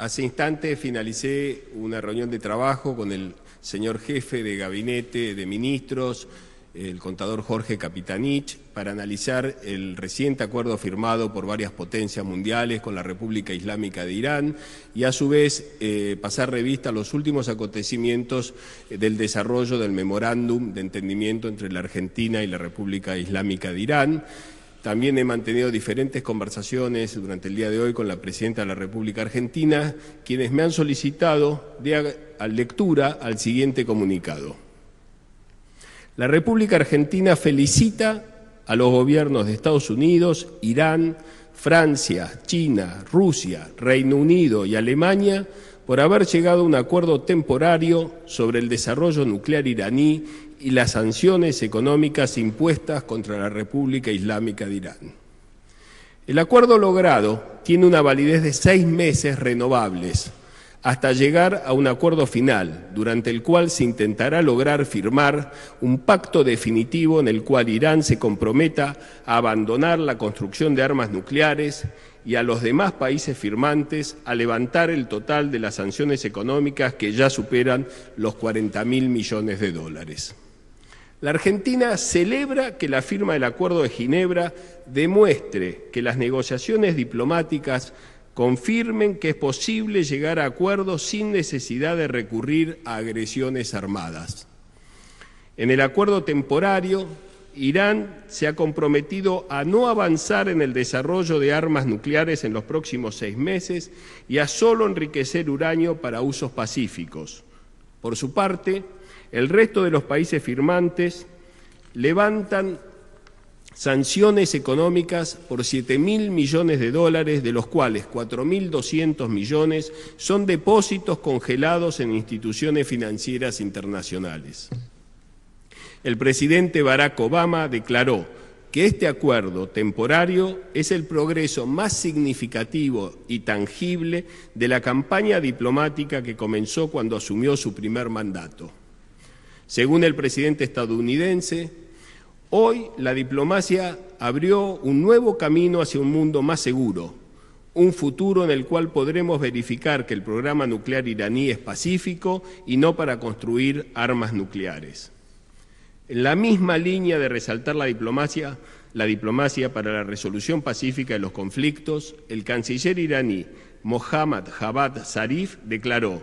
Hace instante finalicé una reunión de trabajo con el señor jefe de gabinete de ministros, el contador Jorge Capitanich, para analizar el reciente acuerdo firmado por varias potencias mundiales con la República Islámica de Irán y a su vez eh, pasar revista a los últimos acontecimientos del desarrollo del memorándum de entendimiento entre la Argentina y la República Islámica de Irán también he mantenido diferentes conversaciones durante el día de hoy con la Presidenta de la República Argentina, quienes me han solicitado de a lectura al siguiente comunicado. La República Argentina felicita a los gobiernos de Estados Unidos, Irán, Francia, China, Rusia, Reino Unido y Alemania por haber llegado a un acuerdo temporario sobre el desarrollo nuclear iraní y las sanciones económicas impuestas contra la República Islámica de Irán. El acuerdo logrado tiene una validez de seis meses renovables hasta llegar a un acuerdo final, durante el cual se intentará lograr firmar un pacto definitivo en el cual Irán se comprometa a abandonar la construcción de armas nucleares y a los demás países firmantes a levantar el total de las sanciones económicas que ya superan los 40 mil millones de dólares. La Argentina celebra que la firma del Acuerdo de Ginebra demuestre que las negociaciones diplomáticas confirmen que es posible llegar a acuerdos sin necesidad de recurrir a agresiones armadas. En el acuerdo temporario, Irán se ha comprometido a no avanzar en el desarrollo de armas nucleares en los próximos seis meses y a solo enriquecer uranio para usos pacíficos. Por su parte, el resto de los países firmantes levantan sanciones económicas por 7.000 mil millones de dólares, de los cuales 4.200 millones son depósitos congelados en instituciones financieras internacionales. El presidente Barack Obama declaró que este acuerdo temporario es el progreso más significativo y tangible de la campaña diplomática que comenzó cuando asumió su primer mandato. Según el presidente estadounidense, Hoy la diplomacia abrió un nuevo camino hacia un mundo más seguro, un futuro en el cual podremos verificar que el programa nuclear iraní es pacífico y no para construir armas nucleares. En la misma línea de resaltar la diplomacia, la diplomacia para la resolución pacífica de los conflictos, el canciller iraní Mohammad Javad Zarif declaró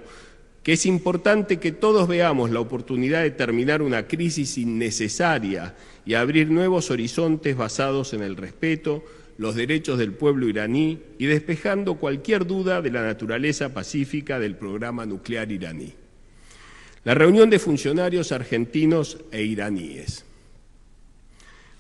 que es importante que todos veamos la oportunidad de terminar una crisis innecesaria y abrir nuevos horizontes basados en el respeto, los derechos del pueblo iraní y despejando cualquier duda de la naturaleza pacífica del programa nuclear iraní. La reunión de funcionarios argentinos e iraníes.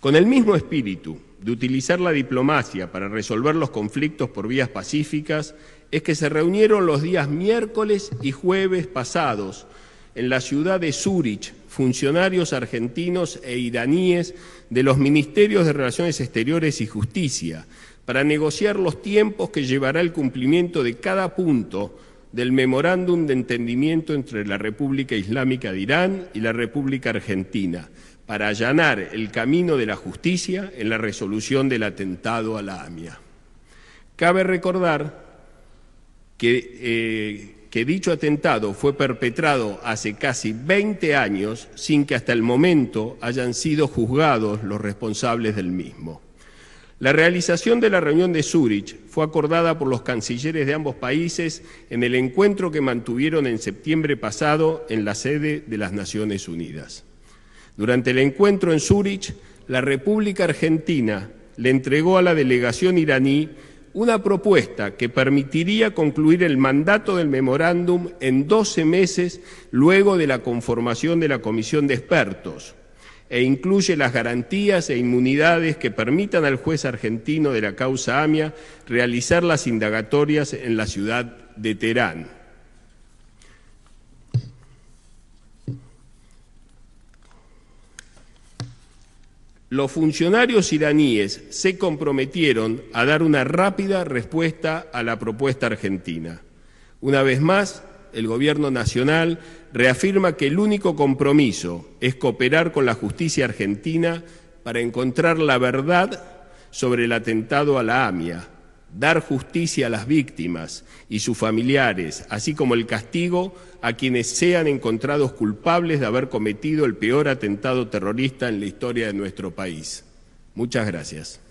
Con el mismo espíritu de utilizar la diplomacia para resolver los conflictos por vías pacíficas, es que se reunieron los días miércoles y jueves pasados en la ciudad de Zúrich funcionarios argentinos e iraníes de los ministerios de Relaciones Exteriores y Justicia para negociar los tiempos que llevará el cumplimiento de cada punto del memorándum de entendimiento entre la República Islámica de Irán y la República Argentina, para allanar el camino de la justicia en la resolución del atentado a la AMIA. Cabe recordar que, eh, dicho atentado fue perpetrado hace casi 20 años sin que hasta el momento hayan sido juzgados los responsables del mismo. La realización de la reunión de Zúrich fue acordada por los cancilleres de ambos países en el encuentro que mantuvieron en septiembre pasado en la sede de las Naciones Unidas. Durante el encuentro en Zúrich, la República Argentina le entregó a la delegación iraní una propuesta que permitiría concluir el mandato del memorándum en 12 meses luego de la conformación de la comisión de expertos e incluye las garantías e inmunidades que permitan al juez argentino de la causa AMIA realizar las indagatorias en la ciudad de Teherán. los funcionarios iraníes se comprometieron a dar una rápida respuesta a la propuesta argentina. Una vez más, el Gobierno Nacional reafirma que el único compromiso es cooperar con la justicia argentina para encontrar la verdad sobre el atentado a la AMIA dar justicia a las víctimas y sus familiares, así como el castigo a quienes sean encontrados culpables de haber cometido el peor atentado terrorista en la historia de nuestro país. Muchas gracias.